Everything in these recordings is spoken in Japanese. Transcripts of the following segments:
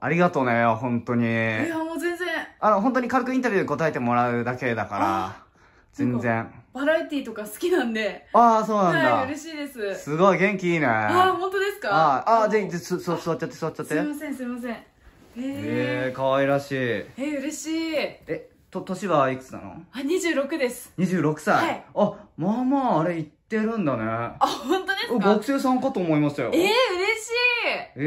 ありがとうね、本当に。いや、もう全然。あの、本当に軽くインタビュー答えてもらうだけだから、全然。バラエティーとか好きなんで。ああ、そうなんだ。はい、嬉しいです。すごい、元気いいね。ああ、本当ですかああ、ぜひ、座っちゃって、座っちゃって。すいません、すいません。へえ可愛らしい。え嬉しい。え、と、年はいくつなのあ、26です。26歳。はい。あ、まあまあ、あれ行ってるんだね。あ、本当ですか学生さんかと思いましたよ。ええー、嬉しい。ええ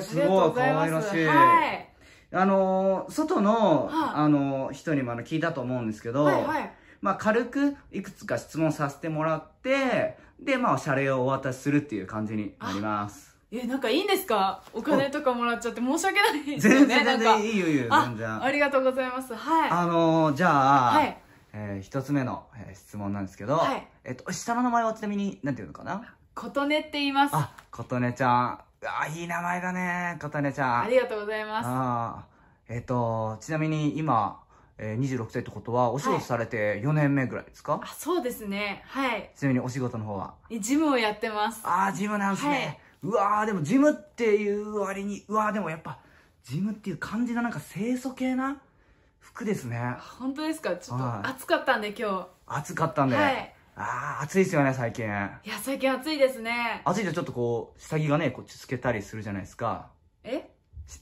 ー、すごい可愛らしい。はい。あのー、外の、あ、のー、人にもあの聞いたと思うんですけど、はいはい、まあ軽くいくつか質問させてもらって、で、まあ謝礼をお渡しするっていう感じになります。え、なんかいいんですかお金とかもらっちゃって申し訳ないですよね。全然全然いいよいいよ、全然。ありがとうございます。はい。あのー、じゃあ、はい、えー、一つ目の、えー、質問なんですけど、はい、えっと、下の名前はちなみに、なんていうのかな琴音って言います。あ、琴音ちゃん。あ、いい名前だね、かたねちゃん。ありがとうございます。えっ、ー、と、ちなみに今、えー、26歳ってことは、お仕事されて4年目ぐらいですか、はい、あ、そうですね。はい。ちなみにお仕事の方はジムをやってます。ああ、ジムなんですね。はい、うわでもジムっていう割に、うわでもやっぱ、ジムっていう感じのなんか清楚系な服ですね。本当ですかちょっと暑かったんで今日。暑かったんで。はい。ああ、暑いですよね、最近。いや、最近暑いですね。暑いとちょっとこう、下着がね、こっち透けたりするじゃないですか。え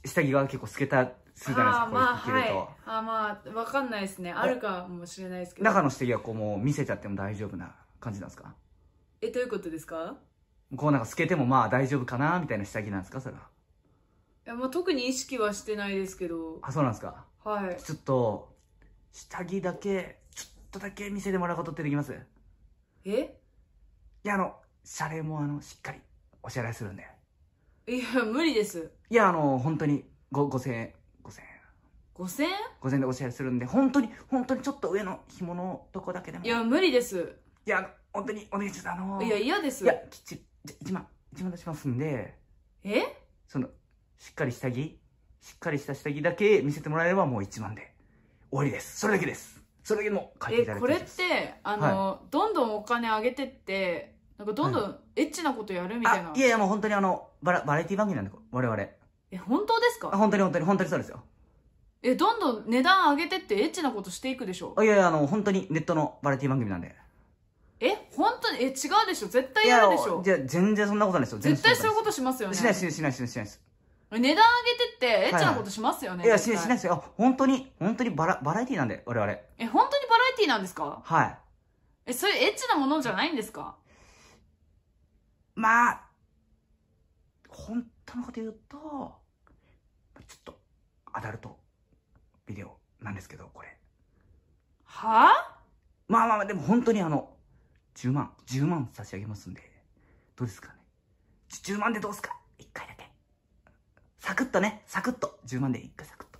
下着が結構透けた、するじゃないですか、あ、これ着ると。はい、あまあ、わかんないですね。あるかもしれないですけど。中の下着はこう、もう見せちゃっても大丈夫な感じなんですかえ、どういうことですかこうなんか透けてもまあ大丈夫かな、みたいな下着なんですか、それは。いや、まあ特に意識はしてないですけど。あ、そうなんですか。はい。ちょっと、下着だけ、ちょっとだけ見せてもらうことってできますえいや、あの、謝礼もあの、しっかりお支払いするんで。いや、無理です。いや、あの、本当に、ご、5000円、5000円。5000円 ?5000 円でお支払いするんで、本当に、本当にちょっと上の紐のとこだけでも。いや、無理です。いや、本当にお願いします。あのいや、嫌です。いや、きっちり、1万、1万出しますんで。えその、しっかり下着、しっかりした下着だけ見せてもらえればもう1万で終わりです。それだけです。それだけも書いていただいてえ、これって、あの、はい金上げてってなんかどんどんエッチなことやるみたいな、いやいやもう本当にあのバラバラエティ番組なんで我々え本当ですか本当に本当に本当にそうですよえどんどん値段上げてってエッチなことしていくでしょういやいやあの本当にネットのバラエティ番組なんでえ本当にえ違うでしょ絶対やるでしょいや全然そんなことないですよ絶対そういうことしますよねしないしないしないしないしないです値段上げてってエッチなことしますよね、はいはい、いやしないしないですよ本当に本当にバラバラエティなんで我々え本当にバラエティなんですかはいえ、そういうエッチなものじゃないんですかまあ、本当のこと言うと、ちょっと、アダルトビデオなんですけど、これ。はあ、まあまあまあ、でも本当にあの、10万、10万差し上げますんで、どうですかね。10万でどうすか ?1 回だけ。サクッとね、サクッと。10万で1回サクッと。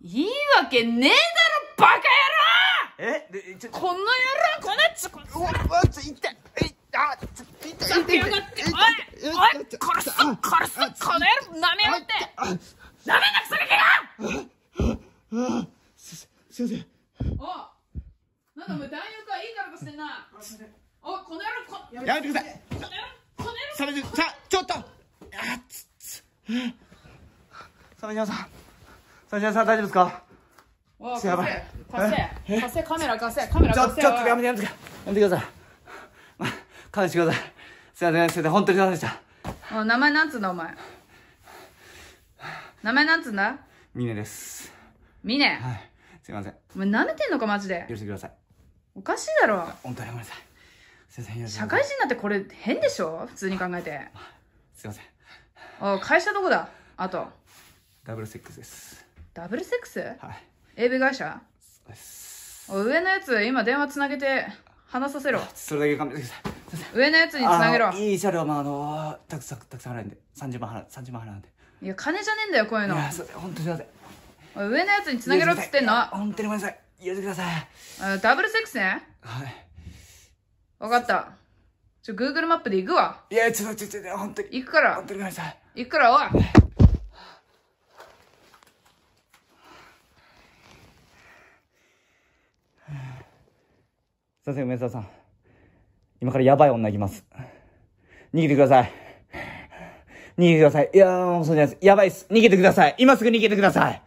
いいわけねえだろ、バカ野郎えでちょこの野郎このつこうっいってえあっいってやがっておいおい殺す殺すこの野郎なめやがってなめんなくそれけがすいませんおなんだお前弾薬はいいからかしてんなおこの野郎こやめてくださいこの野郎このちょっとあつつ鮫さん鮫島さん大丈夫ですかおあ、やばい。貸せ、貸せ、カメラ貸せ、カメラ貸せ。ちょ、ちょっとやめてやめて、やめてください。ま、勘弁してください。すいません、すいません、本当にすいませんでした。お名前なんつうのお前。名前なんつうんだミネです。ミネはい。すいません。お前舐めてんのか、マジで。許してください。おかしいだろ。本当にごめんなさい。すいません、社会人なってこれ変でしょ普通に考えて。すいません。お会社どこだあと。ダブルセックスです。ダブルセックスはい。AV 会社上のやつ今電話つなげて話させろそれだけ勘弁ってください上のやつにつなげろいい車両まああのたくさんたくさん払うんで30万払う30万払うんでいや金じゃねえんだよこういうのいや本当すいません上のやつにつなげろっつってんの本当にごめんなさい言うてくださいダブルセックスねはい分かったちょグーグルマップで行くわいやちょっとちょっと本当に行くから本当にごめんなさい行くからおいすいません、梅沢さん。今からやばい女きます。逃げてください。逃げてください。いやー、そうじゃないです。やばいっす。逃げてください。今すぐ逃げてください。